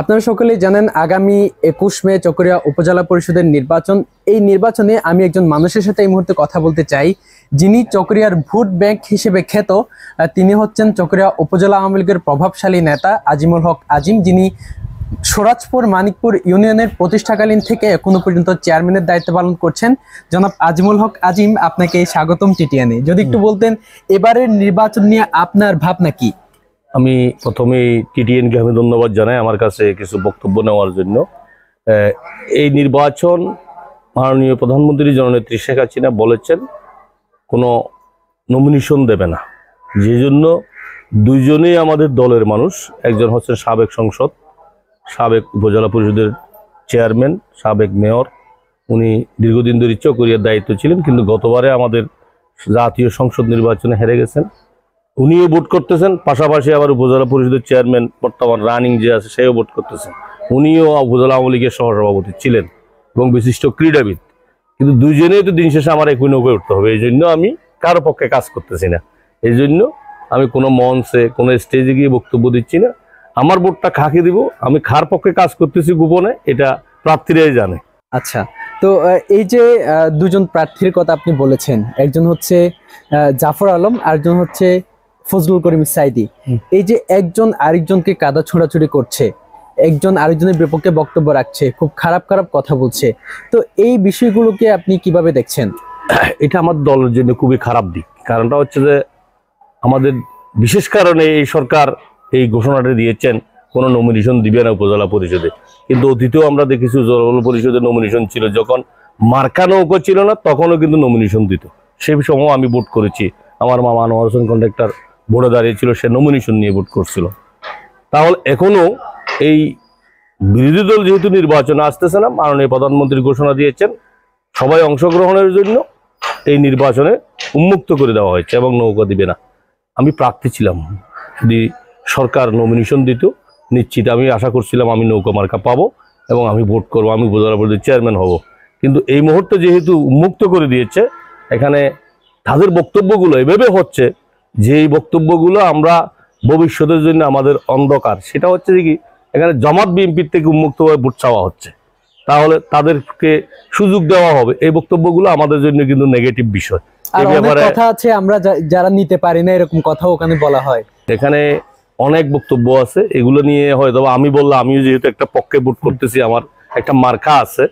আপনারা সকলেই জানেন আগামী একুশ মে চকরিয়া উপজেলা পরিষদের নির্বাচন এই নির্বাচনে আমি একজন মানুষের সাথে এই মুহূর্তে কথা বলতে চাই যিনি চকরিয়ার ভোট ব্যাংক হিসেবে খ্যাত তিনি হচ্ছেন চকরিয়া উপজেলা আওয়ামী লীগের প্রভাবশালী নেতা আজিমুল হক আজিম যিনি সরাজপুর মানিকপুর ইউনিয়নের প্রতিষ্ঠাকালীন থেকে এখনো পর্যন্ত চেয়ারম্যানের দায়িত্ব পালন করছেন জনাব আজিমুল হক আজিম আপনাকে স্বাগতম টিটিয়ানে যদি একটু বলতেন এবারের নির্বাচন নিয়ে আপনার ভাবনা কি আমি প্রথমে টিডিএনকে আমি ধন্যবাদ জানাই আমার কাছে কিছু বক্তব্য নেওয়ার জন্য এই নির্বাচন মাননীয় প্রধানমন্ত্রী জননেত্রী শেখ হাসিনা বলেছেন কোনো নমিনেশন দেবে না যে জন্য দুইজনেই আমাদের দলের মানুষ একজন হচ্ছেন সাবেক সংসদ সাবেক উপজেলা পরিষদের চেয়ারম্যান সাবেক মেয়র উনি দীর্ঘদিন ধরে চকরিয়ার দায়িত্ব ছিলেন কিন্তু গতবারে আমাদের জাতীয় সংসদ নির্বাচনে হেরে গেছেন উনিও ভোট করতেছেন পাশাপাশি আবার উপজেলা পরিষদের চেয়ারম্যান বর্তমান রানিং যে আছে সেও ভোট করতেছেন উনিও উপজেলা আওয়ামী লীগের সহসভাপতি ছিলেন এবং বিশিষ্ট ক্রীড়াবিদ কিন্তু দুজনেই তো দিন শেষে আমার একই নৌকে উঠতে হবে এই জন্য আমি কারো পক্ষে কাজ করতেছি না এই জন্য আমি কোনো মঞ্চে কোনো স্টেজে গিয়ে বক্তব্য দিচ্ছি না আমার ভোটটা খাকে দিব আমি খার পক্ষে কাজ করতেছি গোপনে এটা প্রার্থীরাই জানে আচ্ছা তো এই যে দুজন প্রার্থীর কথা আপনি বলেছেন একজন হচ্ছে জাফর আলম আরেকজন হচ্ছে ফজলুল করিম সাইদি এই যে একজন আরেকজনকে কাদা ছোড়াছুড়ি করছে একজন আরেকজনের বিপক্ষে বক্তব্য রাখছে খুব খারাপ খারাপ কথা বলছে তো এই বিষয়গুলোকে আপনি কিভাবে দেখছেন এটা আমার দলের জন্য খুবই খারাপ দিক কারণটা হচ্ছে যে আমাদের বিশেষ কারণে এই সরকার এই ঘোষণাটা দিয়েছেন কোনো নমিনেশন দিবে না উপজেলা পরিষদে কিন্তু অতীতেও আমরা দেখেছি উপজেলা পরিষদে নমিনেশন ছিল যখন মার্কা নৌকো ছিল না তখনও কিন্তু নমিনেশন দিত সেই সময় আমি ভোট করেছি আমার মামা আনোয়ার হোসেন কন্ট্রাক্টর ভোটে দাঁড়িয়েছিল সে নমিনেশন নিয়ে ভোট করছিল তাহলে এখনও এই বিরোধী দল যেহেতু নির্বাচনে আসতেছে না মাননীয় প্রধানমন্ত্রী ঘোষণা দিয়েছেন সবাই অংশগ্রহণের জন্য এই নির্বাচনে উন্মুক্ত করে দেওয়া হয়েছে এবং নৌকা দিবে না আমি প্রার্থী ছিলাম যদি সরকার নমিনেশন দিত নিশ্চিত আমি আশা করছিলাম আমি নৌকা মার্কা পাবো এবং আমি ভোট করব আমি উপজেলা পরিষদের চেয়ারম্যান হব কিন্তু এই মুহূর্তে যেহেতু উন্মুক্ত করে দিয়েছে এখানে তাদের বক্তব্যগুলো এভাবে হচ্ছে যে বক্তব্যগুলো আমরা ভবিষ্যতের জন্য আমাদের অন্ধকার সেটা হচ্ছে কি এখানে জমাত বিএনপির থেকে উন্মুক্তভাবে ভোট চাওয়া হচ্ছে তাহলে তাদেরকে সুযোগ দেওয়া হবে এই বক্তব্যগুলো আমাদের জন্য কিন্তু নেগেটিভ বিষয় কথা আছে আমরা যারা নিতে পারি না এরকম কথা ওখানে বলা হয় এখানে অনেক বক্তব্য আছে এগুলো নিয়ে হয়তো আমি বললাম আমিও যেহেতু একটা পক্ষে ভোট করতেছি আমার একটা মার্কা আছে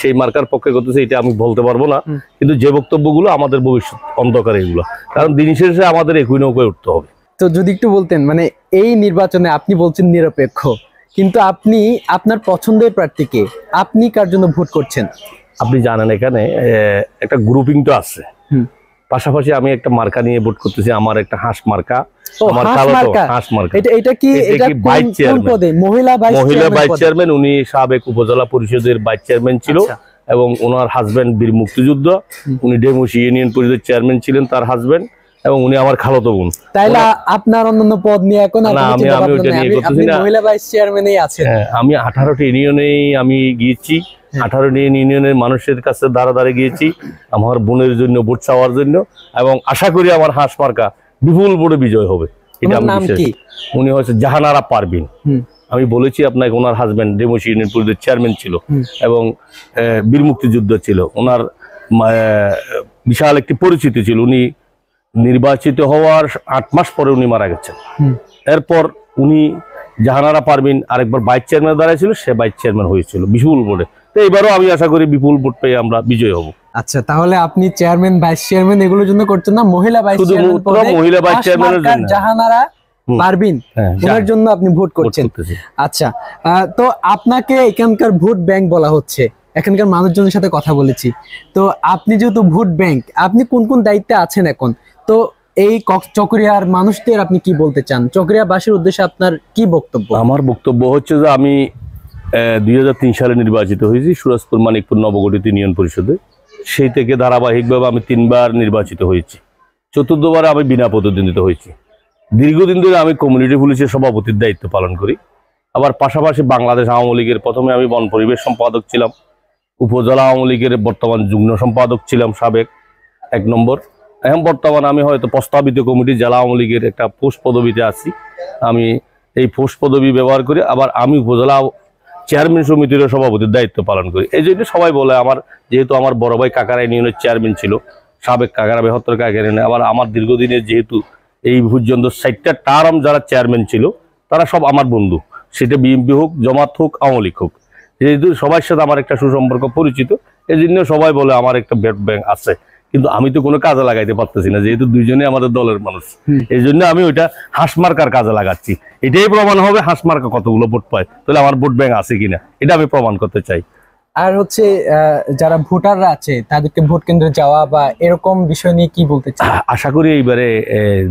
সেই মার্কার পক্ষে করতেছে এটা আমি বলতে পারবো না কিন্তু যে বক্তব্যগুলো আমাদের ভবিষ্যৎ অন্ধকার এগুলো কারণ দিন শেষে আমাদের একই নৌকায় উঠতে হবে তো যদি একটু বলতেন মানে এই নির্বাচনে আপনি বলছেন নিরপেক্ষ কিন্তু আপনি আপনার পছন্দের প্রার্থীকে আপনি কার জন্য ভোট করছেন আপনি জানেন এখানে একটা গ্রুপিং তো আছে পাশাপাশি আমি একটা মার্কা নিয়ে ভোট করতেছি আমার একটা হাঁস মার্কা হাঁস মার্কা মহিলা সাবেক উপজেলা পরিষদের চেয়ারম্যান ছিল আচ্ছা। এবং ওনার হাজবেন্ড বীর মুক্তিযুদ্ধ উনি ডেমুসি ইউনিয়ন পরিষদের চেয়ারম্যান ছিলেন তার হাজবেন্ড এবং উনি আমার আপনার অন্যান্য পদ নিয়ে না হ্যাঁ, আমি আঠারোটি ওটা নিয়ে আমি ইউনিয়নেই আমি গিয়েছি হ্যাঁ। আঠারো ইউনিয়নের মানুষের কাছে দাঁড়া দাঁড়িয়ে গিয়েছি আমার বোনের জন্য ভোট চাওয়ার জন্য এবং আশা করি আমার হাঁস মার্কা বিপুল বড় বিজয় হবে এটা আমি উনি হচ্ছে জাহানারা পারবিন আমি বলেছি আপনাকে ওনার হাজব্যান্ড ডেমোসি ইউনিয়ন পরিষদের চেয়ারম্যান ছিল এবং বীর মুক্তিযুদ্ধ ছিল ওনার বিশাল একটি পরিচিতি ছিল উনি নির্বাচিত হওয়ার আট মাস পরে উনি মারা গেছেন এরপর উনি জাহানারা পারবিন আরেকবার ভাইস চেয়ারম্যান ছিল সে ভাইস চেয়ারম্যান হয়েছিল বিপুল বোর্ডে তো এবারও আমি আশা করি বিপুল ভোট পেয়ে আমরা বিজয় হব আচ্ছা তাহলে আপনি চেয়ারম্যান ভাইস চেয়ারম্যান এগুলোর জন্য করছেন না মহিলা ভাইস চেয়ারম্যান মহিলা ভাইস চেয়ারম্যানের জন্য জাহানারা পারবিন হ্যাঁ, ওনার জন্য আপনি ভোট করছেন আচ্ছা তো আপনাকে এখানকার ভোট ব্যাংক বলা হচ্ছে এখানকার মানুষজনের সাথে কথা বলেছি তো আপনি যেহেতু ভোট ব্যাংক আপনি কোন কোন দায়িত্বে আছেন এখন তো এই চকরিয়ার মানুষদের আপনি কি বলতে চান চকরিয়াবাসীর উদ্দেশ্যে আপনার কি বক্তব্য আমার বক্তব্য হচ্ছে যে আমি দুই সালে নির্বাচিত হয়েছি সুরাজপুর মানিকপুর নবগঠিত ইউনিয়ন পরিষদে সেই থেকে ধারাবাহিকভাবে আমি তিনবার নির্বাচিত হয়েছি চতুর্থবার আমি বিনা প্রতিদ্বন্দ্বিতা হয়েছি দীর্ঘদিন ধরে আমি কমিউনিটি পুলিশের সভাপতির দায়িত্ব পালন করি আবার পাশাপাশি বাংলাদেশ আওয়ামী লীগের প্রথমে আমি বন পরিবেশ সম্পাদক ছিলাম উপজেলা আওয়ামী লীগের বর্তমান যুগ্ম সম্পাদক ছিলাম সাবেক এক নম্বর এখন বর্তমান আমি হয়তো প্রস্তাবিত কমিটি জেলা আওয়ামী লীগের একটা পোস্ট পদবিতে আছি আমি এই পোস্ট পদবি ব্যবহার করি আবার আমি উপজেলা চেয়ারম্যান সমিতিরও সভাপতির দায়িত্ব পালন করি এই জন্য সবাই বলে আমার যেহেতু আমার বড় ভাই কাকারা ইউনিয়নের চেয়ারম্যান ছিল সাবেক কাকারা বেহত্তর কাকারা আবার আমার দীর্ঘদিনের যেহেতু এই পর্যন্ত ষাটটা টার্ম যারা চেয়ারম্যান ছিল তারা সব আমার বন্ধু সেটা বিএমপি হোক জমাত হোক আওয়ামী লীগ হোক যেহেতু সবার সাথে আমার একটা সুসম্পর্ক পরিচিত এই জন্য সবাই বলে আমার একটা ব্যাট ব্যাংক আছে কিন্তু আমি তো কোনো কাজে লাগাইতে পারতেছি না যেহেতু দুইজনে আমাদের দলের মানুষ এই জন্য আমি ওইটা হাঁস মার্কার কাজে লাগাচ্ছি এটাই প্রমাণ হবে হাঁস মার্কা কতগুলো ভোট পায় তাহলে আমার ভোট ব্যাংক আছে কিনা এটা আমি প্রমাণ করতে চাই আর হচ্ছে যারা ভোটাররা আছে তাদেরকে ভোট কেন্দ্রে যাওয়া বা এরকম বিষয় নিয়ে কি বলতে চাই আশা করি এইবারে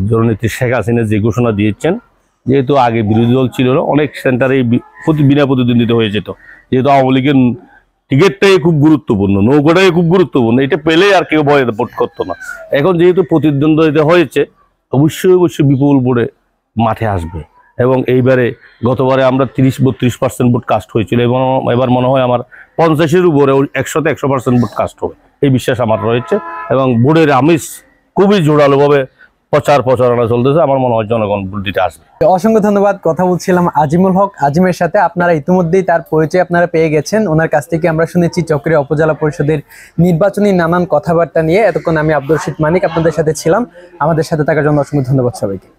জননেত্রী শেখ হাসিনা যে ঘোষণা দিয়েছেন যেহেতু আগে বিরোধী দল ছিল অনেক সেন্টারে বিনা প্রতিদ্বন্দ্বিতা হয়ে যেত যেহেতু আওয়ামী লীগের টিকিটটাই খুব গুরুত্বপূর্ণ নৌকাটাই খুব গুরুত্বপূর্ণ এটা পেলে আর কেউ ভয় ভোট করতো না এখন যেহেতু প্রতিদ্বন্দ্বিতা হয়েছে অবশ্যই অবশ্যই বিপুল বোর্ডে মাঠে আসবে এবং এইবারে গতবারে আমরা তিরিশ বত্রিশ পার্সেন্ট ভোট কাস্ট হয়েছিল এবং এবার মনে হয় আমার পঞ্চাশের উপরে একশোতে একশো পার্সেন্ট ভোট কাস্ট হবে এই বিশ্বাস আমার রয়েছে এবং বোর্ডের আমিষ খুবই জোরালোভাবে প্রচার প্রচারণা চলতেছে আমার মনে হয় জনগণ দিতে আসবে অসংখ্য ধন্যবাদ কথা বলছিলাম আজিমুল হক আজিমের সাথে আপনারা ইতিমধ্যেই তার পরিচয় আপনারা পেয়ে গেছেন ওনার কাছ থেকে আমরা শুনেছি চক্রিয়া উপজেলা পরিষদের নির্বাচনী নানান কথাবার্তা নিয়ে এতক্ষণ আমি আব্দুল রশিদ মানিক আপনাদের সাথে ছিলাম আমাদের সাথে থাকার জন্য অসংখ্য ধন্যবাদ সবাইকে